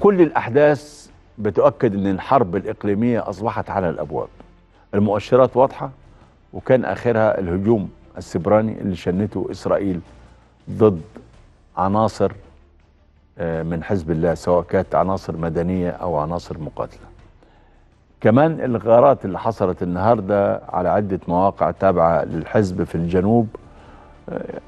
كل الأحداث بتؤكد أن الحرب الإقليمية أصبحت على الأبواب المؤشرات واضحة وكان آخرها الهجوم السبراني اللي شنته إسرائيل ضد عناصر آه، من حزب الله سواء كانت عناصر مدنية أو عناصر مقاتلة كمان الغارات اللي حصلت النهاردة على عدة مواقع تابعة للحزب في الجنوب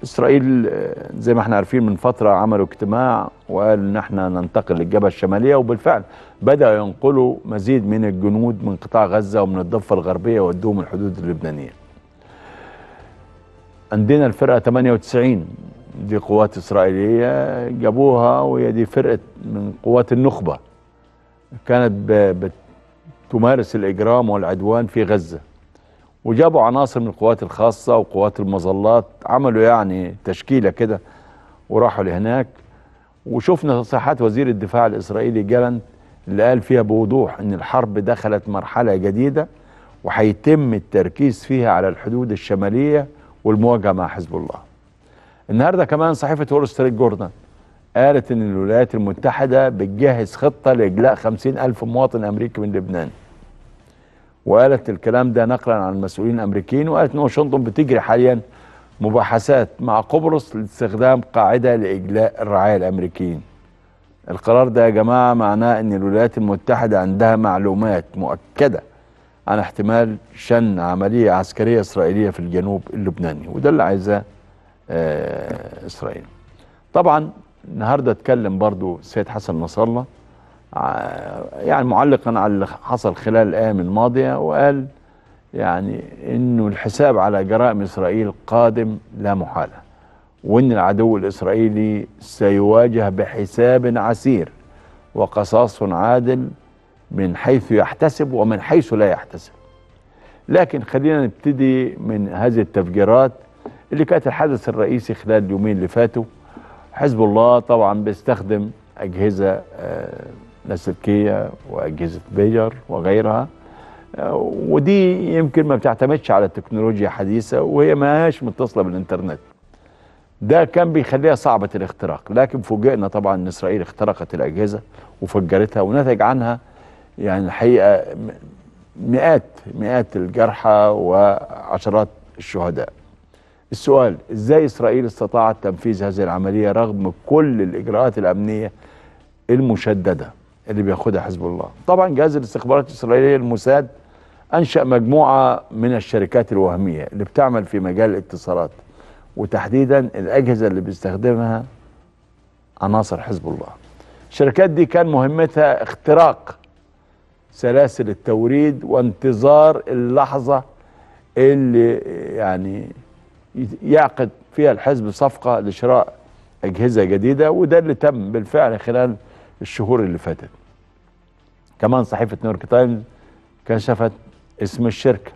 اسرائيل زي ما احنا عارفين من فتره عملوا اجتماع وقال ان احنا ننتقل للجبهه الشماليه وبالفعل بدا ينقلوا مزيد من الجنود من قطاع غزه ومن الضفه الغربيه ودوهم الحدود اللبنانيه. عندنا الفرقه 98 دي قوات اسرائيليه جابوها وهي دي فرقه من قوات النخبه كانت بتمارس الاجرام والعدوان في غزه. وجابوا عناصر من القوات الخاصة وقوات المظلات عملوا يعني تشكيلة كده وراحوا لهناك وشفنا تصريحات وزير الدفاع الإسرائيلي جالنت اللي قال فيها بوضوح إن الحرب دخلت مرحلة جديدة وهيتم التركيز فيها على الحدود الشمالية والمواجهة مع حزب الله النهاردة كمان صحيفة وول ستريت جوردن قالت إن الولايات المتحدة بتجهز خطة لإجلاء خمسين ألف مواطن أمريكي من لبنان وقالت الكلام ده نقلا عن مسؤولين امريكيين وقالت ان واشنطن بتجري حاليا مباحثات مع قبرص لاستخدام قاعده لاجلاء الرعايا الامريكيين. القرار ده يا جماعه معناه ان الولايات المتحده عندها معلومات مؤكده عن احتمال شن عمليه عسكريه اسرائيليه في الجنوب اللبناني وده اللي عايزاه آه، اسرائيل. طبعا النهارده اتكلم برضو السيد حسن نصر الله يعني معلقا على اللي حصل خلال الايام الماضيه وقال يعني انه الحساب على جرائم اسرائيل قادم لا محاله وان العدو الاسرائيلي سيواجه بحساب عسير وقصاص عادل من حيث يحتسب ومن حيث لا يحتسب لكن خلينا نبتدي من هذه التفجيرات اللي كانت الحدث الرئيسي خلال اليومين اللي فاتوا حزب الله طبعا بيستخدم اجهزه آه لاسلكيه واجهزه بيجر وغيرها آه، ودي يمكن ما بتعتمدش على تكنولوجيا حديثه وهي ما هيش متصله بالانترنت ده كان بيخليها صعبة الاختراق لكن فوجئنا طبعا ان اسرائيل اخترقت الاجهزة وفجرتها ونتج عنها يعني الحقيقة مئات مئات الجرحى وعشرات الشهداء السؤال ازاي اسرائيل استطاعت تنفيذ هذه العملية رغم كل الاجراءات الامنية المشددة اللي بياخدها حزب الله طبعا جهاز الاستخبارات الإسرائيلية الموساد أنشأ مجموعة من الشركات الوهمية اللي بتعمل في مجال الاتصالات وتحديدا الأجهزة اللي بيستخدمها عناصر حزب الله الشركات دي كان مهمتها اختراق سلاسل التوريد وانتظار اللحظة اللي يعني يعقد فيها الحزب صفقة لشراء أجهزة جديدة وده اللي تم بالفعل خلال الشهور اللي فاتت كمان صحيفة نيويورك تايمز كشفت اسم الشركة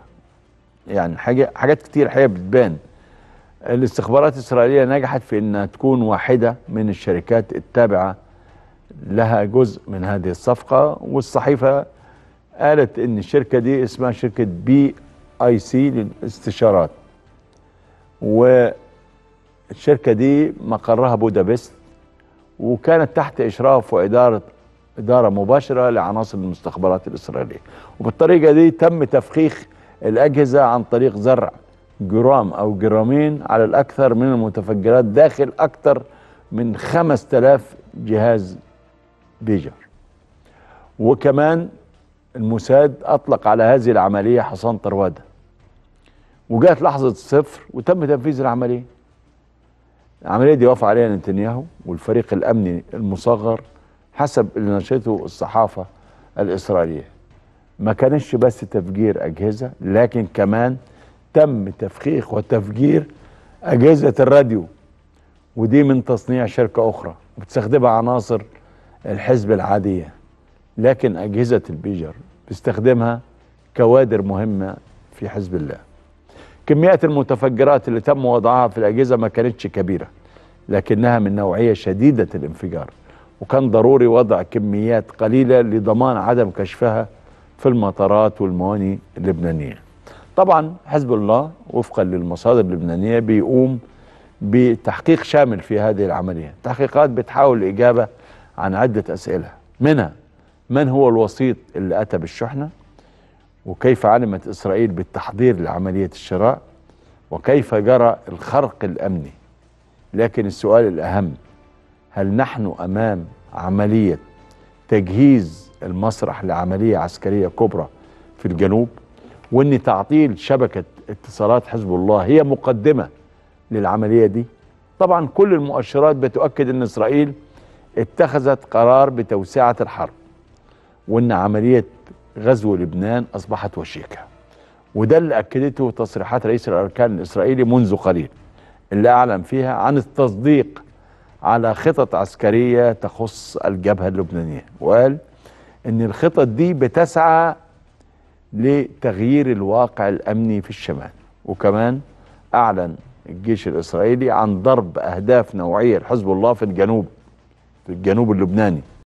يعني حاجة حاجات كتير حقيقة بتبان الاستخبارات الإسرائيلية نجحت في أنها تكون واحدة من الشركات التابعة لها جزء من هذه الصفقة والصحيفة قالت أن الشركة دي اسمها شركة بي اي سي للاستشارات والشركة دي مقرها بودابست وكانت تحت إشراف وإدارة إدارة مباشرة لعناصر المستخبرات الإسرائيلية وبالطريقة دي تم تفخيخ الأجهزة عن طريق زرع جرام أو جرامين على الأكثر من المتفجرات داخل أكثر من 5000 جهاز بيجر وكمان الموساد أطلق على هذه العملية حصان طروادة وجات لحظة الصفر وتم تنفيذ العملية العملية دي وافق عليها نتنياهو والفريق الأمني المصغر حسب اللي نشرته الصحافة الإسرائيلية ما كانش بس تفجير أجهزة لكن كمان تم تفخيخ وتفجير أجهزة الراديو ودي من تصنيع شركة أخرى بتستخدمها عناصر الحزب العادية لكن أجهزة البيجر بيستخدمها كوادر مهمة في حزب الله كميات المتفجرات اللي تم وضعها في الأجهزة ما كانتش كبيرة لكنها من نوعية شديدة الانفجار وكان ضروري وضع كميات قليلة لضمان عدم كشفها في المطارات والمواني اللبنانية طبعا حزب الله وفقا للمصادر اللبنانية بيقوم بتحقيق شامل في هذه العملية تحقيقات بتحاول الإجابة عن عدة أسئلة منها من هو الوسيط اللي أتى بالشحنة وكيف علمت إسرائيل بالتحضير لعملية الشراء وكيف جرى الخرق الأمني لكن السؤال الأهم هل نحن أمام عملية تجهيز المسرح لعملية عسكرية كبرى في الجنوب وأن تعطيل شبكة اتصالات حزب الله هي مقدمة للعملية دي طبعا كل المؤشرات بتؤكد أن إسرائيل اتخذت قرار بتوسعة الحرب وأن عملية غزو لبنان أصبحت وشيكة وده اللي أكدته تصريحات رئيس الأركان الإسرائيلي منذ قليل اللي أعلن فيها عن التصديق على خطط عسكرية تخص الجبهة اللبنانية وقال أن الخطط دي بتسعى لتغيير الواقع الأمني في الشمال وكمان أعلن الجيش الإسرائيلي عن ضرب أهداف نوعية لحزب الله في الجنوب في الجنوب اللبناني